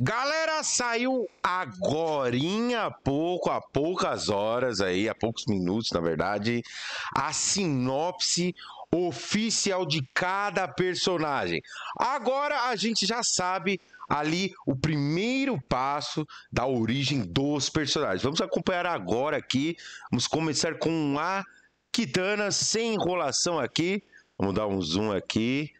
Galera, saiu agorinha há pouco, há poucas horas aí, há poucos minutos, na verdade, a sinopse oficial de cada personagem. Agora a gente já sabe ali o primeiro passo da origem dos personagens. Vamos acompanhar agora aqui. Vamos começar com a Kitana sem enrolação aqui. Vamos dar um zoom aqui.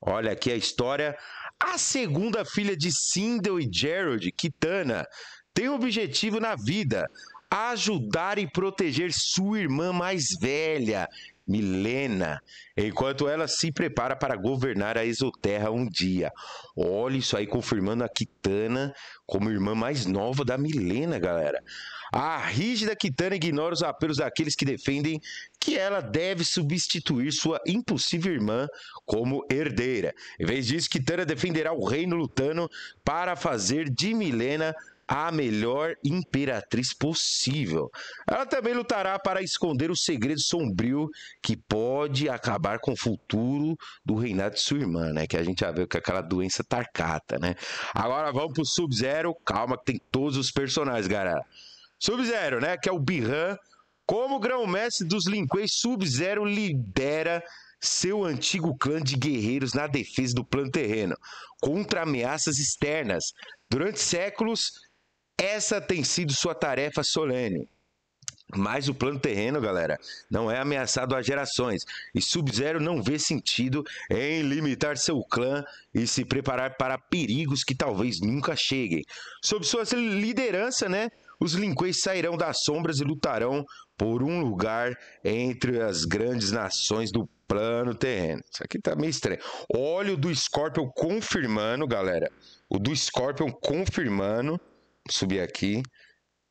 Olha aqui a história a segunda filha de Sindel e Gerald, Kitana, tem um objetivo na vida: ajudar e proteger sua irmã mais velha, Milena, enquanto ela se prepara para governar a Exoterra um dia. Olha isso aí confirmando a Kitana como irmã mais nova da Milena, galera. A rígida Kitana ignora os apelos daqueles que defendem que ela deve substituir sua impossível irmã como herdeira. Em vez disso, Kitana defenderá o reino lutano para fazer de Milena a melhor imperatriz possível. Ela também lutará para esconder o segredo sombrio que pode acabar com o futuro do reinado de sua irmã, né? Que a gente já viu que é aquela doença tarcata, né? Agora vamos pro Sub-Zero. Calma que tem todos os personagens, galera. Sub-Zero, né? Que é o Birran. Como grão-mestre dos Linquês, Sub-Zero lidera seu antigo clã de guerreiros na defesa do plano terreno, contra ameaças externas. Durante séculos, essa tem sido sua tarefa solene. Mas o plano terreno, galera, não é ameaçado há gerações. E Sub-Zero não vê sentido em limitar seu clã e se preparar para perigos que talvez nunca cheguem. Sob sua liderança, né? Os linquês sairão das sombras e lutarão por um lugar entre as grandes nações do plano terreno. Isso aqui tá meio estranho. Olho do Scorpion confirmando, galera. O do Scorpion confirmando subir aqui.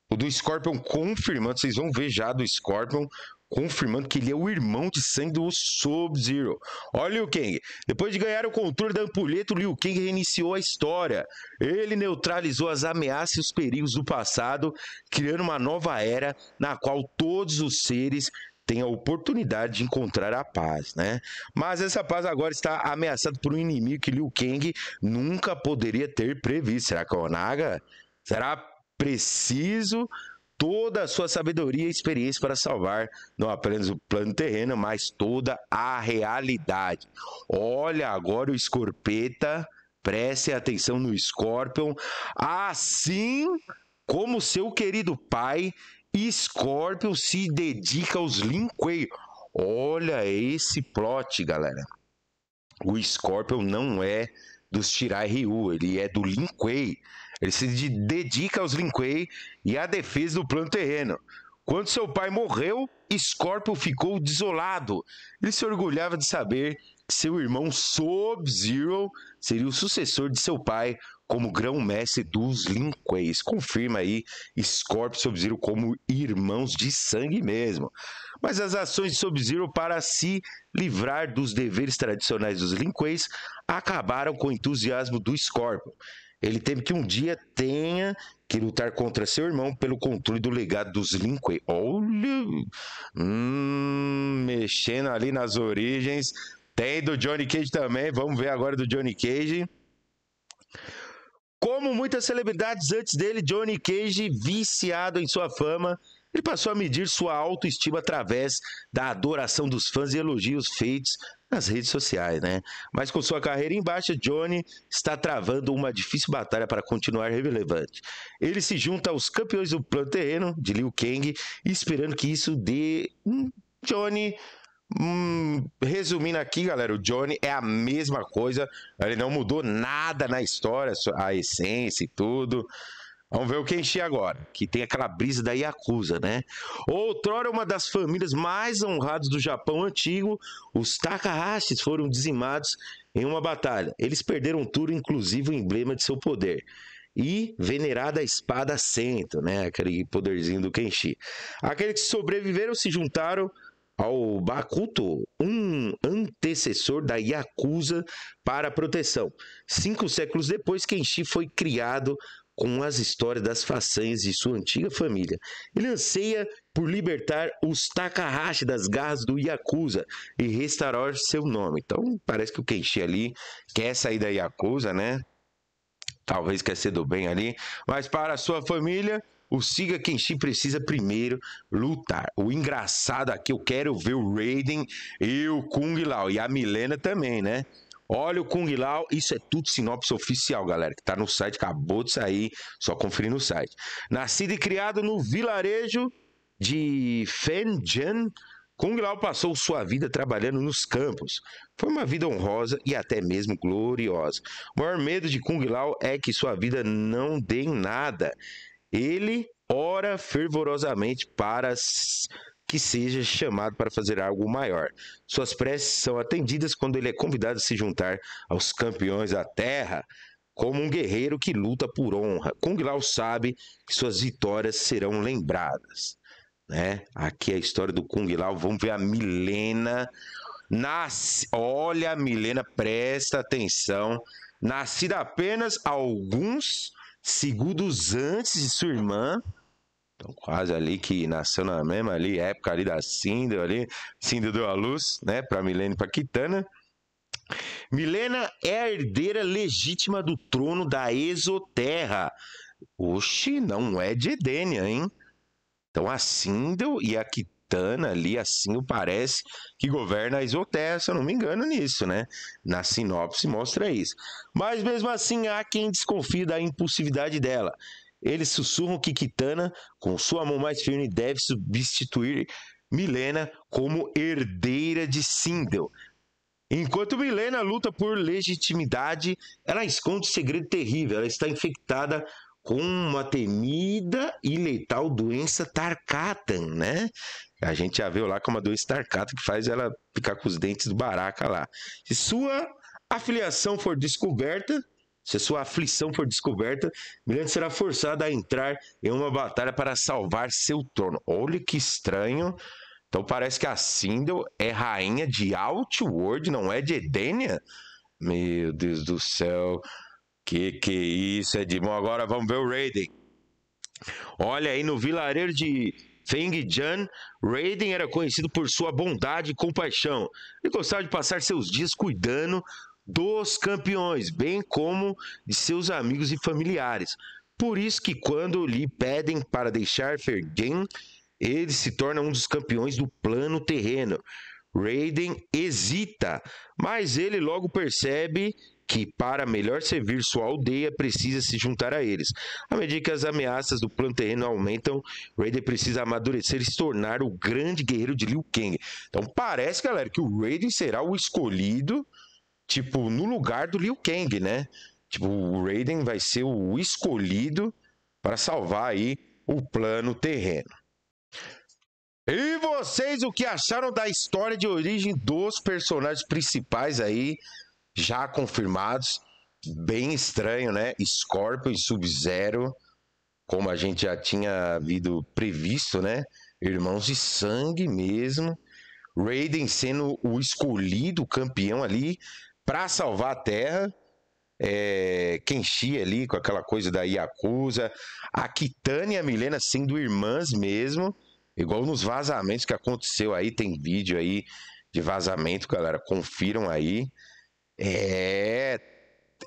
O do Scorpion confirmando, vocês vão ver já do Scorpion confirmando que ele é o irmão de sangue do Sub-Zero. Olha o Liu Kang. Depois de ganhar o controle da ampulheta, o Liu Kang reiniciou a história. Ele neutralizou as ameaças e os perigos do passado, criando uma nova era na qual todos os seres têm a oportunidade de encontrar a paz, né? Mas essa paz agora está ameaçada por um inimigo que Liu Kang nunca poderia ter previsto. Será que é o Onaga? Será preciso toda a sua sabedoria e experiência para salvar não apenas o plano terreno, mas toda a realidade. Olha agora o escorpeta, preste atenção no escorpião. assim como seu querido pai, Escorpião se dedica aos Linquei. Olha esse plot, galera. O Escorpião não é dos Shirai Ryu, ele é do Linquei. Ele se dedica aos Linquei e à defesa do plano terreno. Quando seu pai morreu, Scorpio ficou desolado. Ele se orgulhava de saber que seu irmão Sub-Zero seria o sucessor de seu pai como grão-mestre dos Linquês. Confirma aí Scorpio e Sub-Zero como irmãos de sangue mesmo. Mas as ações de Sub-Zero para se livrar dos deveres tradicionais dos Linquês acabaram com o entusiasmo do Scorpio ele teve que um dia tenha que lutar contra seu irmão pelo controle do legado dos Lincoln. Olha, hum, mexendo ali nas origens. Tem do Johnny Cage também. Vamos ver agora do Johnny Cage. Como muitas celebridades antes dele, Johnny Cage, viciado em sua fama, ele passou a medir sua autoestima através da adoração dos fãs e elogios feitos nas redes sociais, né? Mas com sua carreira em baixa, Johnny está travando uma difícil batalha para continuar relevante. Ele se junta aos campeões do plano terreno de Liu Kang, esperando que isso dê um Johnny Hum, resumindo aqui, galera, o Johnny é a mesma coisa. Ele não mudou nada na história, a essência e tudo. Vamos ver o que é agora, que tem aquela brisa da Yakuza, né? Outrora uma das famílias mais honradas do Japão antigo, os Takahashis foram dizimados em uma batalha. Eles perderam tudo, inclusive o emblema de seu poder. E venerada a espada Sento, né? Aquele poderzinho do Kenshi. Aqueles que sobreviveram se juntaram ao Bakuto, um antecessor da Yakuza para proteção. Cinco séculos depois, Kenshi foi criado com as histórias das façanhas de sua antiga família. Ele anseia por libertar os Takahashi das garras do Yakuza e restaurar seu nome. Então, parece que o Kenshi ali quer sair da Yakuza, né? Talvez quer ser do bem ali. Mas para sua família, o Siga Kenshi precisa primeiro lutar. O engraçado aqui, eu quero ver o Raiden e o Kung Lao. E a Milena também, né? Olha o Kung Lao, isso é tudo sinopse oficial, galera, que tá no site, acabou de sair, só conferir no site. Nascido e criado no vilarejo de Fenjian, Kung Lao passou sua vida trabalhando nos campos. Foi uma vida honrosa e até mesmo gloriosa. O maior medo de Kung Lao é que sua vida não dê em nada. Ele ora fervorosamente para que seja chamado para fazer algo maior. Suas preces são atendidas quando ele é convidado a se juntar aos campeões da terra, como um guerreiro que luta por honra. Kung Lao sabe que suas vitórias serão lembradas. Né? Aqui é a história do Kung Lao. Vamos ver a Milena. Nasce, olha a Milena, presta atenção. Nascida apenas alguns segundos antes de sua irmã, então, quase ali que nasceu na mesma ali, época ali da Cindo ali. Cindo deu a luz, né, para Milena e para Quitana. Milena é a herdeira legítima do trono da Exoterra. Oxi, não é de Edênia, hein? Então a Sindel e a Kitana ali, assim parece que governa a Exoterra, se eu não me engano nisso, né? Na sinopse mostra isso. Mas mesmo assim há quem desconfie da impulsividade dela. Eles sussurram que Kitana, com sua mão mais firme, deve substituir Milena como herdeira de Sindel. Enquanto Milena luta por legitimidade, ela esconde um segredo terrível. Ela está infectada com uma temida e letal doença Tarkatan, né? A gente já viu lá que é uma doença Tarkatan que faz ela ficar com os dentes do baraca lá. Se sua afiliação for descoberta, se a sua aflição for descoberta, Miranda será forçada a entrar em uma batalha para salvar seu trono. Olha que estranho. Então parece que a Sindel é rainha de Outward, não é de Edenia? Meu Deus do céu. Que que isso, Edmond? Agora vamos ver o Raiden. Olha aí no vilarejo de Feng Jian, Raiden era conhecido por sua bondade e compaixão. Ele gostava de passar seus dias cuidando dos campeões, bem como de seus amigos e familiares. Por isso que quando lhe pedem para deixar Fergen, ele se torna um dos campeões do plano terreno. Raiden hesita, mas ele logo percebe que para melhor servir sua aldeia precisa se juntar a eles. À medida que as ameaças do plano terreno aumentam, Raiden precisa amadurecer e se tornar o grande guerreiro de Liu Kang. Então parece, galera, que o Raiden será o escolhido tipo, no lugar do Liu Kang, né? Tipo, o Raiden vai ser o escolhido para salvar aí o plano terreno. E vocês, o que acharam da história de origem dos personagens principais aí, já confirmados? Bem estranho, né? Scorpion e Sub-Zero, como a gente já tinha havido previsto, né? Irmãos de sangue mesmo. Raiden sendo o escolhido campeão ali para salvar a terra, é, chia ali com aquela coisa da Yakuza, a Kitânia e a Milena sendo irmãs mesmo, igual nos vazamentos que aconteceu aí, tem vídeo aí de vazamento, galera, confiram aí. É,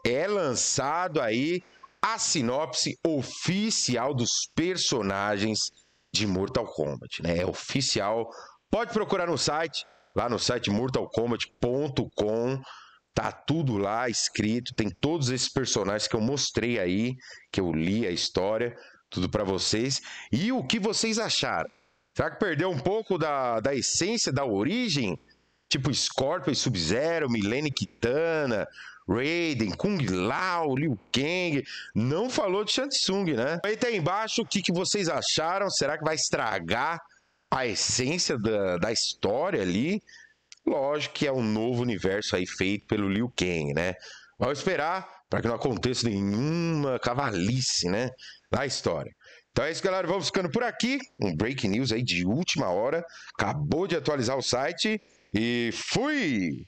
é lançado aí a sinopse oficial dos personagens de Mortal Kombat, né? É oficial. Pode procurar no site, lá no site mortalkombat.com Tá tudo lá escrito, tem todos esses personagens que eu mostrei aí, que eu li a história, tudo para vocês. E o que vocês acharam? Será que perdeu um pouco da, da essência, da origem? Tipo Scorpion, Sub-Zero, Milene Kitana, Raiden, Kung Lao, Liu Kang. Não falou de Tsung né? Aí tá embaixo o que, que vocês acharam. Será que vai estragar a essência da, da história ali? Lógico que é um novo universo aí feito pelo Liu Kang, né? Vamos esperar para que não aconteça nenhuma cavalice, né? Na história. Então é isso, galera. Vamos ficando por aqui. Um break news aí de última hora. Acabou de atualizar o site. E fui!